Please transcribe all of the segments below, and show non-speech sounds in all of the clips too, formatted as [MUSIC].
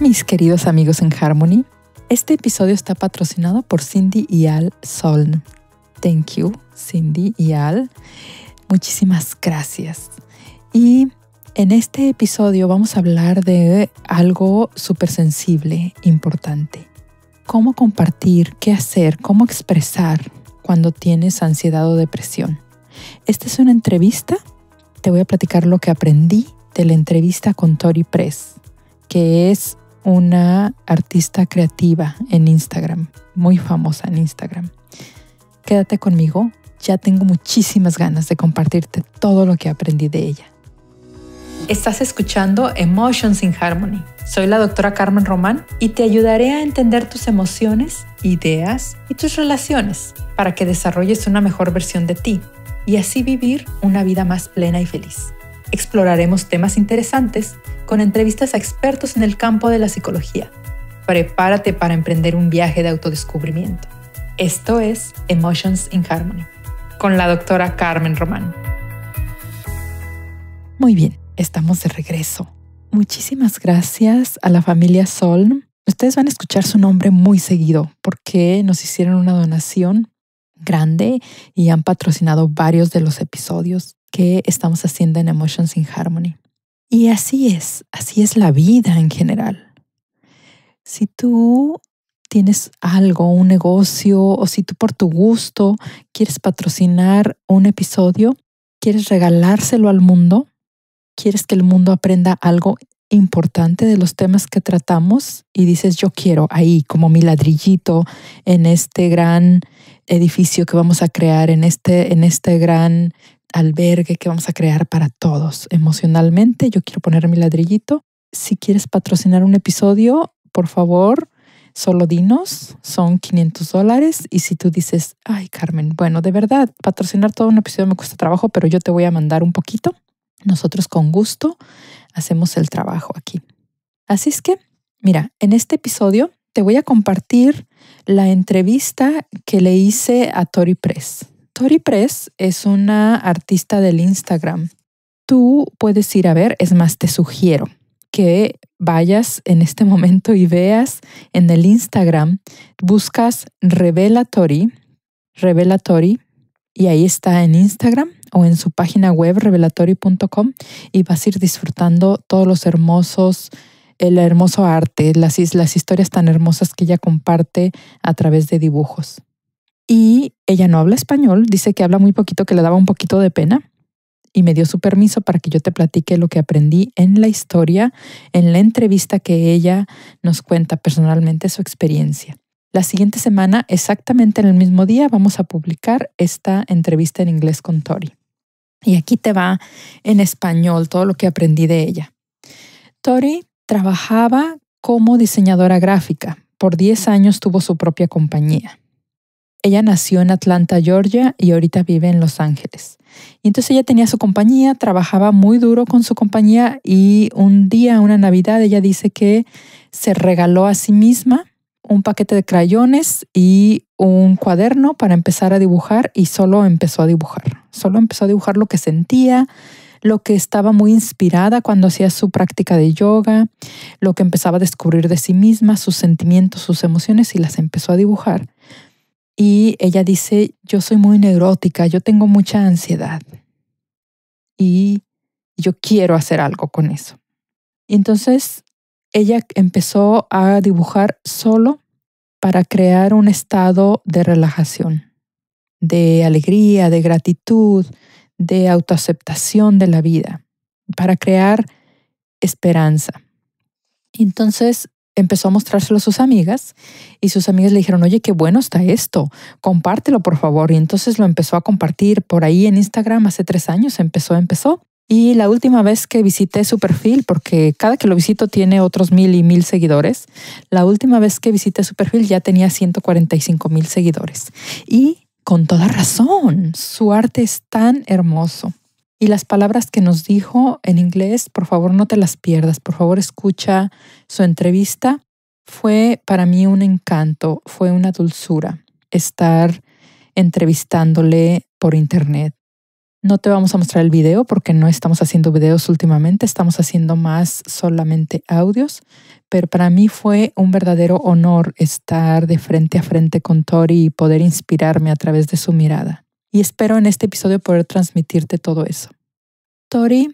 mis queridos amigos en Harmony. Este episodio está patrocinado por Cindy y Al Soln. Thank you, Cindy y Al. Muchísimas gracias. Y en este episodio vamos a hablar de algo súper sensible, importante. Cómo compartir, qué hacer, cómo expresar cuando tienes ansiedad o depresión. Esta es una entrevista. Te voy a platicar lo que aprendí de la entrevista con Tori Press, que es una artista creativa en Instagram, muy famosa en Instagram. Quédate conmigo, ya tengo muchísimas ganas de compartirte todo lo que aprendí de ella. Estás escuchando Emotions in Harmony. Soy la doctora Carmen Román y te ayudaré a entender tus emociones, ideas y tus relaciones para que desarrolles una mejor versión de ti y así vivir una vida más plena y feliz. Exploraremos temas interesantes con entrevistas a expertos en el campo de la psicología. Prepárate para emprender un viaje de autodescubrimiento. Esto es Emotions in Harmony, con la doctora Carmen Román. Muy bien, estamos de regreso. Muchísimas gracias a la familia Sol. Ustedes van a escuchar su nombre muy seguido porque nos hicieron una donación grande y han patrocinado varios de los episodios que estamos haciendo en Emotions in Harmony. Y así es, así es la vida en general. Si tú tienes algo, un negocio, o si tú por tu gusto quieres patrocinar un episodio, quieres regalárselo al mundo, quieres que el mundo aprenda algo importante de los temas que tratamos y dices yo quiero ahí como mi ladrillito en este gran edificio que vamos a crear, en este, en este gran albergue que vamos a crear para todos emocionalmente. Yo quiero poner mi ladrillito. Si quieres patrocinar un episodio, por favor, solo dinos, son 500 dólares. Y si tú dices, ay Carmen, bueno, de verdad, patrocinar todo un episodio me cuesta trabajo, pero yo te voy a mandar un poquito. Nosotros con gusto hacemos el trabajo aquí. Así es que, mira, en este episodio te voy a compartir la entrevista que le hice a Tori Press. Tori Press es una artista del Instagram. Tú puedes ir a ver, es más, te sugiero que vayas en este [LAUGHS] momento y veas en el Instagram, buscas Revelatory, Revelatory, y ahí está en Instagram o en su página web revelatori.com y vas a ir disfrutando todos los hermosos, el hermoso arte, las, las historias tan hermosas que ella comparte a través de dibujos y ella no habla español, dice que habla muy poquito, que le daba un poquito de pena y me dio su permiso para que yo te platique lo que aprendí en la historia, en la entrevista que ella nos cuenta personalmente su experiencia. La siguiente semana, exactamente en el mismo día, vamos a publicar esta entrevista en inglés con Tori. Y aquí te va en español todo lo que aprendí de ella. Tori trabajaba como diseñadora gráfica. Por 10 años tuvo su propia compañía. Ella nació en Atlanta, Georgia, y ahorita vive en Los Ángeles. Y entonces ella tenía su compañía, trabajaba muy duro con su compañía y un día, una Navidad, ella dice que se regaló a sí misma un paquete de crayones y un cuaderno para empezar a dibujar y solo empezó a dibujar. Solo empezó a dibujar lo que sentía, lo que estaba muy inspirada cuando hacía su práctica de yoga, lo que empezaba a descubrir de sí misma, sus sentimientos, sus emociones y las empezó a dibujar. Y ella dice, yo soy muy neurótica, yo tengo mucha ansiedad y yo quiero hacer algo con eso. entonces ella empezó a dibujar solo para crear un estado de relajación, de alegría, de gratitud, de autoaceptación de la vida, para crear esperanza. Entonces empezó a mostrárselo a sus amigas y sus amigas le dijeron, oye, qué bueno está esto, compártelo por favor. Y entonces lo empezó a compartir por ahí en Instagram hace tres años, empezó, empezó. Y la última vez que visité su perfil, porque cada que lo visito tiene otros mil y mil seguidores, la última vez que visité su perfil ya tenía 145 mil seguidores. Y con toda razón, su arte es tan hermoso. Y las palabras que nos dijo en inglés, por favor no te las pierdas, por favor escucha su entrevista. Fue para mí un encanto, fue una dulzura estar entrevistándole por internet. No te vamos a mostrar el video porque no estamos haciendo videos últimamente, estamos haciendo más solamente audios, pero para mí fue un verdadero honor estar de frente a frente con Tori y poder inspirarme a través de su mirada y espero en este episodio poder transmitirte todo eso. Tori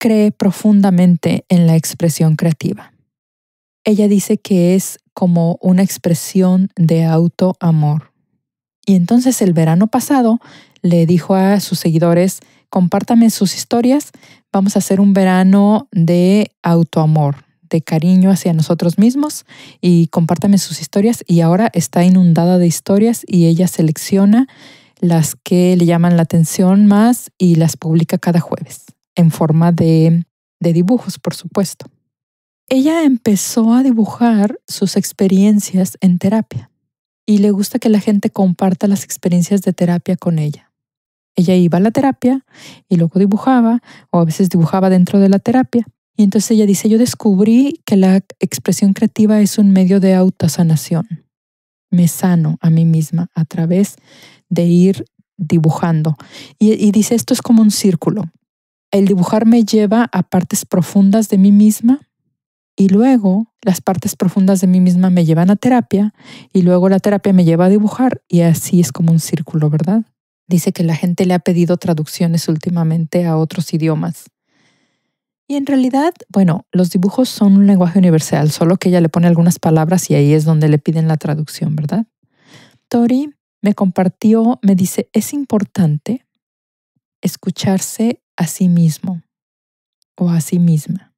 cree profundamente en la expresión creativa. Ella dice que es como una expresión de autoamor. Y entonces el verano pasado le dijo a sus seguidores, compártame sus historias, vamos a hacer un verano de autoamor, de cariño hacia nosotros mismos y compártame sus historias. Y ahora está inundada de historias y ella selecciona las que le llaman la atención más y las publica cada jueves, en forma de, de dibujos, por supuesto. Ella empezó a dibujar sus experiencias en terapia y le gusta que la gente comparta las experiencias de terapia con ella. Ella iba a la terapia y luego dibujaba o a veces dibujaba dentro de la terapia. Y entonces ella dice, yo descubrí que la expresión creativa es un medio de autosanación. Me sano a mí misma a través de ir dibujando. Y, dice, esto es como un círculo. El dibujar me lleva a partes profundas de mí misma y luego las partes profundas de mí misma me llevan a terapia y luego la terapia me lleva a dibujar y así es como un círculo, ¿verdad? Dice que la gente le ha pedido traducciones últimamente a otros idiomas. Y en realidad, bueno, los dibujos son un lenguaje universal, solo que ella le pone algunas palabras y ahí es donde le piden la traducción, ¿verdad? Tori me compartió, me dice, es importante escucharse a sí mismo o a sí misma.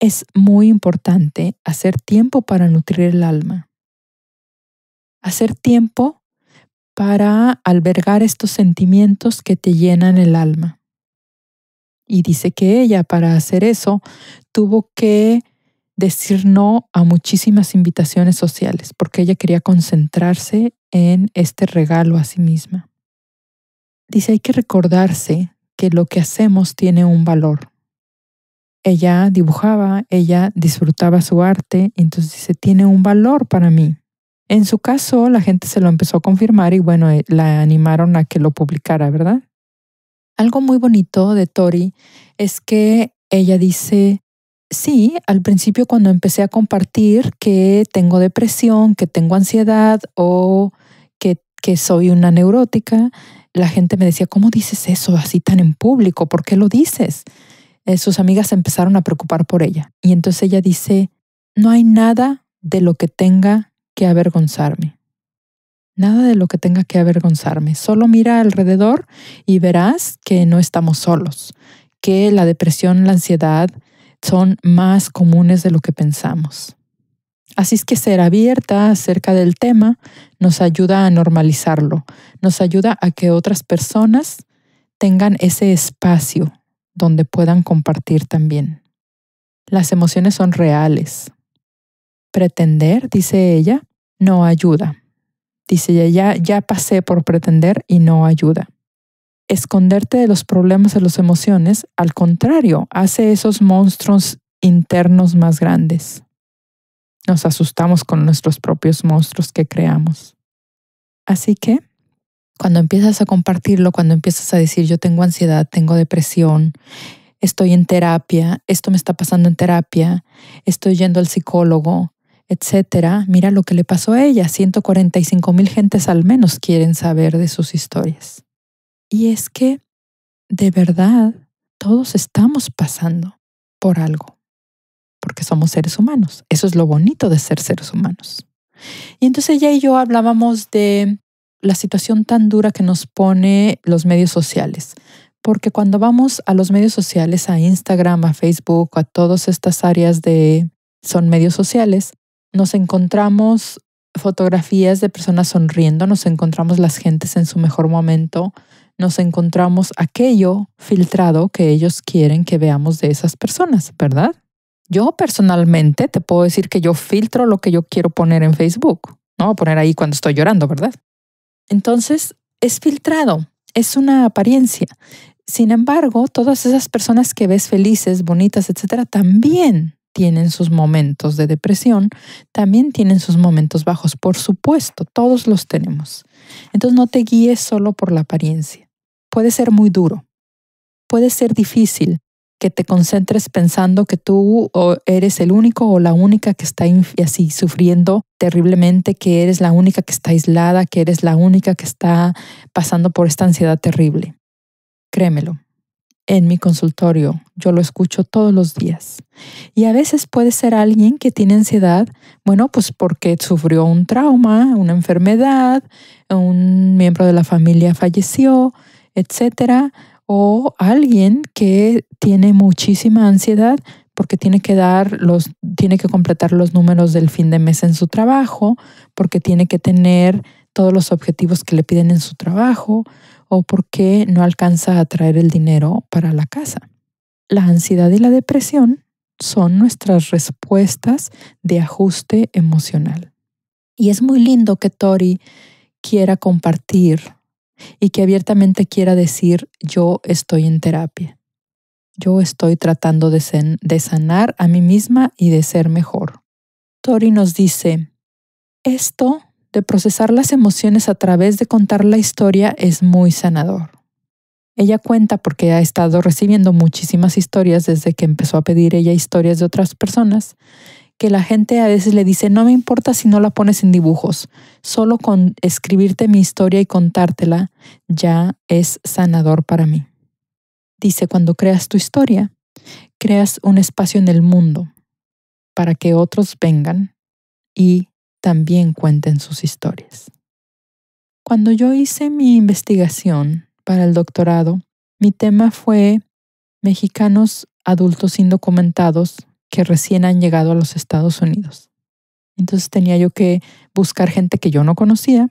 Es muy importante hacer tiempo para nutrir el alma. Hacer tiempo para albergar estos sentimientos que te llenan el alma. Y dice que ella para hacer eso tuvo que decir no a muchísimas invitaciones sociales porque ella quería concentrarse en este regalo a sí misma. Dice, hay que recordarse que lo que hacemos tiene un valor. Ella dibujaba, ella disfrutaba su arte, entonces dice, tiene un valor para mí. En su caso, la gente se lo empezó a confirmar y bueno, eh, la animaron a que lo publicara, ¿verdad? Algo muy bonito de Tori es que ella dice, Sí, al principio cuando empecé a compartir que tengo depresión, que tengo ansiedad o que, soy una neurótica, la gente me decía, ¿cómo dices eso así tan en público? ¿Por qué lo dices? Eh, sus amigas empezaron a preocupar por ella. Y entonces ella dice, no hay nada de lo que tenga que avergonzarme. Nada de lo que tenga que avergonzarme. Solo mira alrededor y verás que no estamos solos, que la depresión, la ansiedad, son más comunes de lo que pensamos. Así es que ser abierta acerca del tema nos ayuda a normalizarlo, nos ayuda a que otras personas tengan ese espacio donde puedan compartir también. Las emociones son reales. Pretender, dice ella, no ayuda. Dice ella, ya, ya pasé por pretender y no ayuda esconderte de los problemas de las emociones, al contrario, hace esos monstruos internos más grandes. Nos asustamos con nuestros propios monstruos que creamos. Así que, cuando empiezas a compartirlo, cuando empiezas a decir yo tengo ansiedad, tengo depresión, estoy en terapia, esto me está pasando en terapia, estoy yendo al psicólogo, etcétera, mira lo que le pasó a ella. 145 mil gentes al menos quieren saber de sus historias. Y es que, de verdad, todos estamos pasando por algo, porque somos seres humanos. Eso es lo bonito de ser seres humanos. Y entonces ella y yo hablábamos de la situación tan dura que nos pone los medios sociales. Porque cuando vamos a los medios sociales, a Instagram, a Facebook, a todas estas áreas de son medios sociales, nos encontramos fotografías de personas sonriendo, nos encontramos las gentes en su mejor momento, nos encontramos aquello filtrado que ellos quieren que veamos de esas personas, ¿verdad? Yo personalmente te puedo decir que yo filtro lo que yo quiero poner en Facebook. No poner ahí cuando estoy llorando, ¿verdad? Entonces, es filtrado, es una apariencia. Sin embargo, todas esas personas que ves felices, bonitas, etcétera, también tienen sus momentos de depresión, también tienen sus momentos bajos, por supuesto, todos los tenemos. Entonces no te guíes solo por la apariencia puede ser muy duro. Puede ser difícil que te concentres pensando que tú eres el único o la única que está así sufriendo terriblemente, que eres la única que está aislada, que eres la única que está pasando por esta ansiedad terrible. Créemelo, en mi consultorio. Yo lo escucho todos los días. Y a veces puede ser alguien que tiene ansiedad, bueno, pues porque sufrió un trauma, una enfermedad, un miembro de la familia falleció, etcétera, o alguien que tiene muchísima ansiedad porque tiene que dar los tiene que completar los números del fin de mes en su trabajo, porque tiene que tener todos los objetivos que le piden en su trabajo o porque no alcanza a traer el dinero para la casa. La ansiedad y la depresión son nuestras respuestas de ajuste emocional. Y es muy lindo que Tori quiera compartir y que abiertamente quiera decir yo estoy en terapia. Yo estoy tratando de, sanar a mí misma y de ser mejor. Tori nos dice, esto de procesar las emociones a través de contar la historia es muy sanador. Ella cuenta porque ha estado recibiendo muchísimas historias desde que empezó a pedir ella historias de otras personas que la gente a veces le dice, no me importa si no la pones en dibujos, solo con escribirte mi historia y contártela ya es sanador para mí. Dice, cuando creas tu historia, creas un espacio en el mundo para que otros vengan y también cuenten sus historias. Cuando yo hice mi investigación para el doctorado, mi tema fue mexicanos adultos indocumentados que recién han llegado a los Estados Unidos. Entonces tenía yo que buscar gente que yo no conocía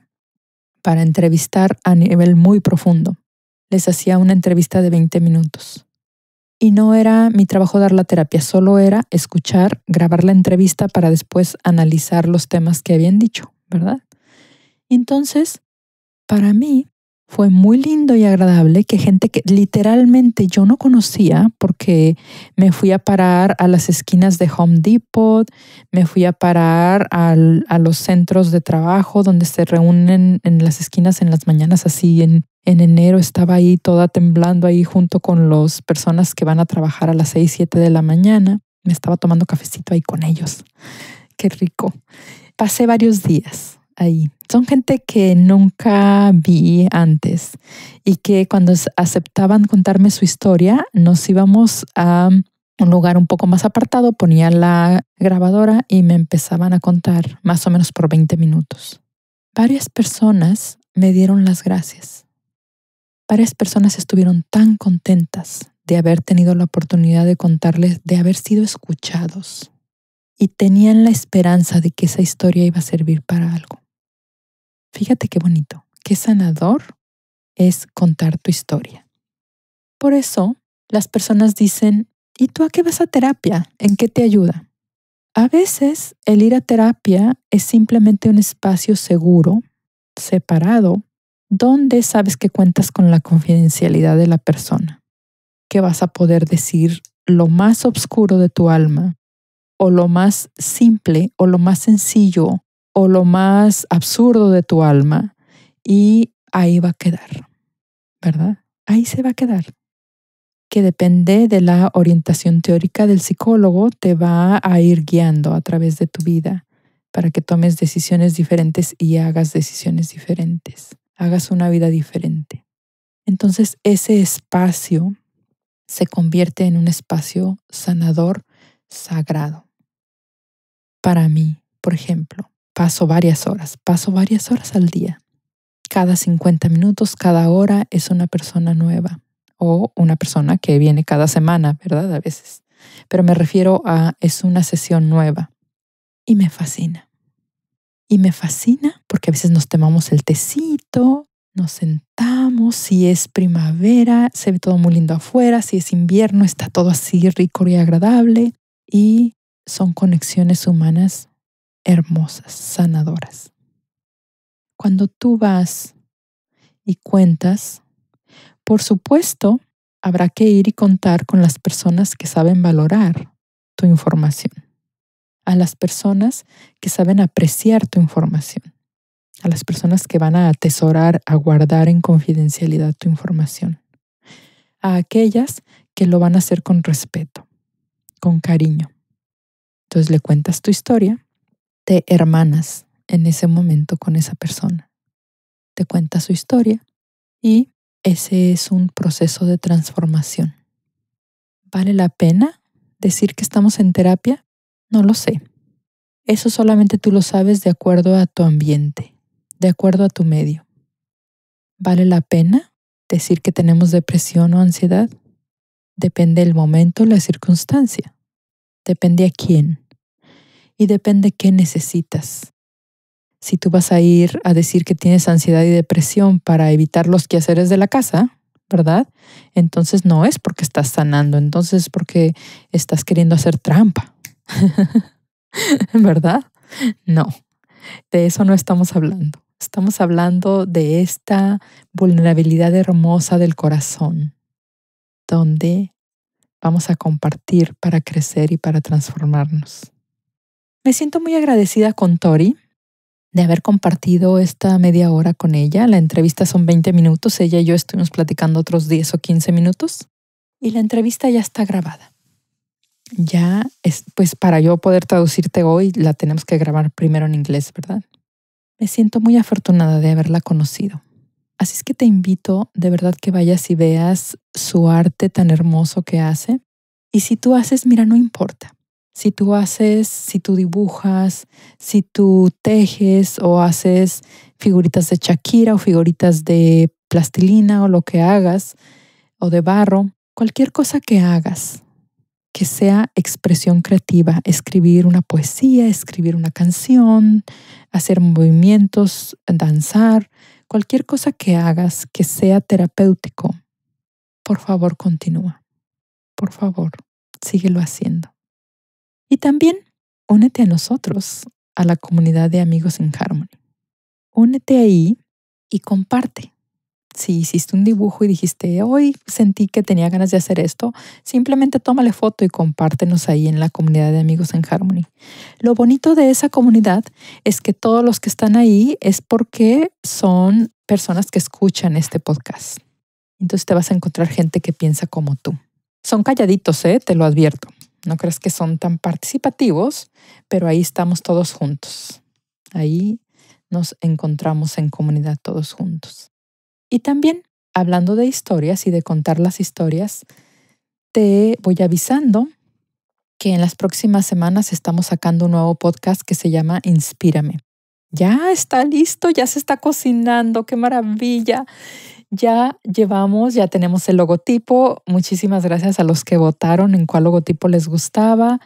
para entrevistar a nivel muy profundo. Les hacía una entrevista de 20 minutos. Y no era mi trabajo dar la terapia, solo era escuchar, grabar la entrevista para después analizar los temas que habían dicho, ¿verdad? Entonces, para mí, fue muy lindo y agradable que gente que literalmente yo no conocía porque me fui a parar a las esquinas de Home Depot, me fui a parar a los centros de trabajo donde se reúnen en las esquinas en las mañanas así en, en enero estaba ahí toda temblando ahí junto con las personas que van a trabajar a las 6, 7 de la mañana. Me estaba tomando cafecito ahí con ellos. Qué rico. Pasé varios días son gente que nunca vi antes y que cuando aceptaban contarme su historia, nos íbamos a un lugar un poco más apartado, ponía la grabadora y me empezaban a contar más o menos por 20 minutos. Varias personas me dieron las gracias. Varias personas estuvieron tan contentas de haber tenido la oportunidad de contarles, de haber sido escuchados. Y tenían la esperanza de que esa historia iba a servir para algo. Fíjate qué bonito, qué sanador es contar tu historia. Por eso, las personas dicen, ¿y tú a qué vas a terapia? ¿En qué te ayuda? A veces el ir a terapia es simplemente un espacio seguro, separado, donde sabes que cuentas con la confidencialidad de la persona, que vas a poder decir lo más oscuro de tu alma, o lo más simple, o lo más sencillo, o lo más absurdo de tu alma y ahí va a quedar, ¿verdad? Ahí se va a quedar. Que depende de la orientación teórica del psicólogo, te va a ir guiando a través de tu vida para que tomes decisiones diferentes y hagas decisiones diferentes, hagas una vida diferente. Entonces ese espacio se convierte en un espacio sanador, sagrado. Para mí, por ejemplo, Paso varias horas, paso varias horas al día. Cada 50 minutos, cada hora es una persona nueva o una persona que viene cada semana, ¿verdad? A veces. Pero me refiero a es una sesión nueva y me fascina. Y me fascina porque a veces nos tomamos el tecito, nos sentamos, si es primavera, se ve todo muy lindo afuera, si es invierno, está todo así rico y agradable. Y son conexiones humanas hermosas, sanadoras. Cuando tú vas y cuentas, por supuesto, habrá que ir y contar con las personas que saben valorar tu información, a las personas que saben apreciar tu información, a las personas que van a atesorar, a guardar en confidencialidad tu información, a aquellas que lo van a hacer con respeto, con cariño. Entonces le cuentas tu historia te hermanas en ese momento con esa persona. Te cuenta su historia y ese es un proceso de transformación. ¿Vale la pena decir que estamos en terapia? No lo sé. Eso solamente tú lo sabes de acuerdo a tu ambiente, de acuerdo a tu medio. ¿Vale la pena decir que tenemos depresión o ansiedad? Depende del momento, la circunstancia. Depende a quién y depende qué necesitas. Si tú vas a ir a decir que tienes ansiedad y depresión para evitar los quehaceres de la casa, ¿verdad? Entonces no es porque estás sanando, entonces es porque estás queriendo hacer trampa, [LAUGHS] ¿verdad? No, de eso no estamos hablando. Estamos hablando de esta vulnerabilidad hermosa del corazón, donde vamos a compartir para crecer y para transformarnos. Me siento muy agradecida con Tori de haber compartido esta media hora con ella. La entrevista son 20 minutos, ella y yo estuvimos platicando otros 10 o 15 minutos y la entrevista ya está grabada. Ya, es, pues para yo poder traducirte hoy, la tenemos que grabar primero en inglés, ¿verdad? Me siento muy afortunada de haberla conocido. Así es que te invito de verdad que vayas y veas su arte tan hermoso que hace. Y si tú haces, mira, no importa. Si tú haces, si tú dibujas, si tú tejes o haces figuritas de Shakira o figuritas de plastilina o lo que hagas, o de barro, cualquier cosa que hagas que sea expresión creativa, escribir una poesía, escribir una canción, hacer movimientos, danzar, cualquier cosa que hagas que sea terapéutico, por favor continúa. Por favor, síguelo haciendo. Y también únete a nosotros, a la comunidad de amigos en Harmony. Únete ahí y comparte. Si hiciste un dibujo y dijiste, hoy sentí que tenía ganas de hacer esto, simplemente tómale foto y compártenos ahí en la comunidad de amigos en Harmony. Lo bonito de esa comunidad es que todos los que están ahí es porque son personas que escuchan este podcast. Entonces te vas a encontrar gente que piensa como tú. Son calladitos, ¿eh? te lo advierto. No crees que son tan participativos, pero ahí estamos todos juntos. Ahí nos encontramos en comunidad todos juntos. Y también, hablando de historias y de contar las historias, te voy avisando que en las próximas semanas estamos sacando un nuevo podcast que se llama Inspírame. Ya está listo, ya se está cocinando, qué maravilla. Ya llevamos, ya tenemos el logotipo. Muchísimas gracias a los que votaron en cuál logotipo les gustaba.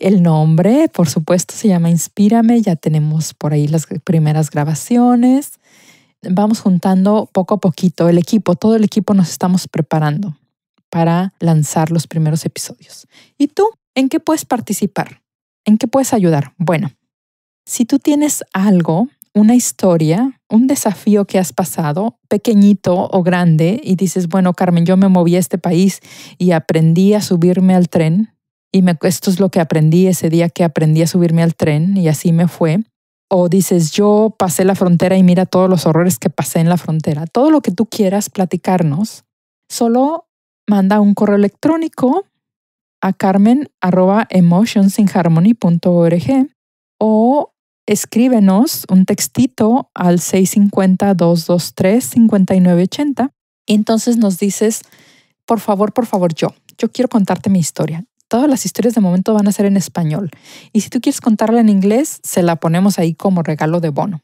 El nombre, por supuesto, se llama Inspírame. Ya tenemos por ahí las primeras grabaciones. Vamos juntando poco a poquito el equipo, todo el equipo nos estamos preparando para lanzar los primeros episodios. ¿Y tú? ¿En qué puedes participar? ¿En qué puedes ayudar? Bueno, si tú tienes algo, una historia, un desafío que has pasado, pequeñito o grande, y dices, bueno, Carmen, yo me moví a este país y aprendí a subirme al tren, y me, esto es lo que aprendí ese día que aprendí a subirme al tren, y así me fue. O dices, yo pasé la frontera y mira todos los horrores que pasé en la frontera. Todo lo que tú quieras platicarnos, solo manda un correo electrónico a carmen.emotionsinharmony.org o escríbenos un textito al 650-223-5980 y entonces nos dices, por favor, por favor, yo, yo quiero contarte mi historia. Todas las historias de momento van a ser en español. Y si tú quieres contarla en inglés, se la ponemos ahí como regalo de bono.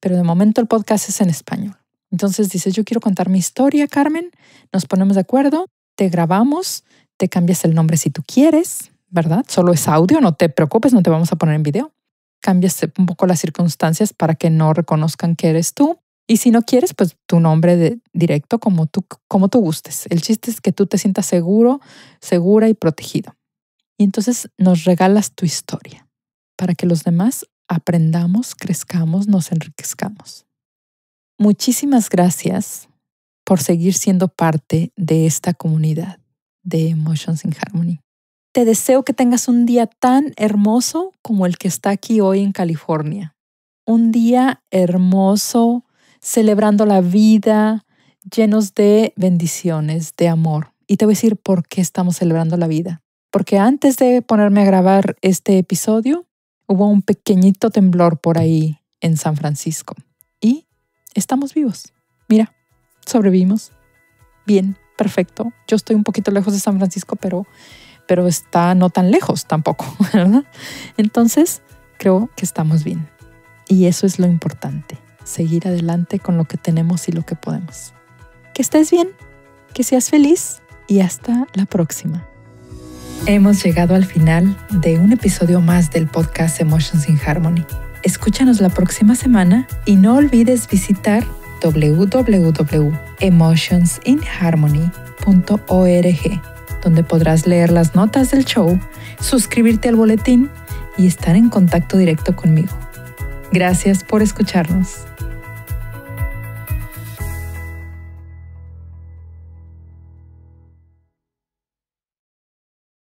Pero de momento el podcast es en español. Entonces dices, yo quiero contar mi historia, Carmen. Nos ponemos de acuerdo, te grabamos, te cambias el nombre si tú quieres, ¿verdad? Solo es audio, no te preocupes, no te vamos a poner en video cambias un poco las circunstancias para que no reconozcan que eres tú. Y si no quieres, pues tu nombre directo como tú, como tú gustes. El chiste es que tú te sientas seguro, segura y protegido. Y entonces nos regalas tu historia para que los demás aprendamos, crezcamos, nos enriquezcamos. Muchísimas gracias por seguir siendo parte de esta comunidad de Emotions in Harmony. Te deseo que tengas un día tan hermoso como el que está aquí hoy en California. Un día hermoso, celebrando la vida, llenos de bendiciones, de amor. Y te voy a decir por qué estamos celebrando la vida. Porque antes de ponerme a grabar este episodio, hubo un pequeñito temblor por ahí en San Francisco. Y estamos vivos. Mira, sobrevivimos. Bien, perfecto. Yo estoy un poquito lejos de San Francisco, pero pero está no tan lejos tampoco, [LAUGHS] ¿verdad? Entonces, creo que estamos bien. Y eso es lo importante, seguir adelante con lo que tenemos y lo que podemos. Que estés bien, que seas feliz y hasta la próxima. Hemos llegado al final de un episodio más del podcast Emotions in Harmony. Escúchanos la próxima semana y no olvides visitar www.emotionsinharmony.org donde podrás leer las notas del show, suscribirte al boletín y estar en contacto directo conmigo. Gracias por escucharnos.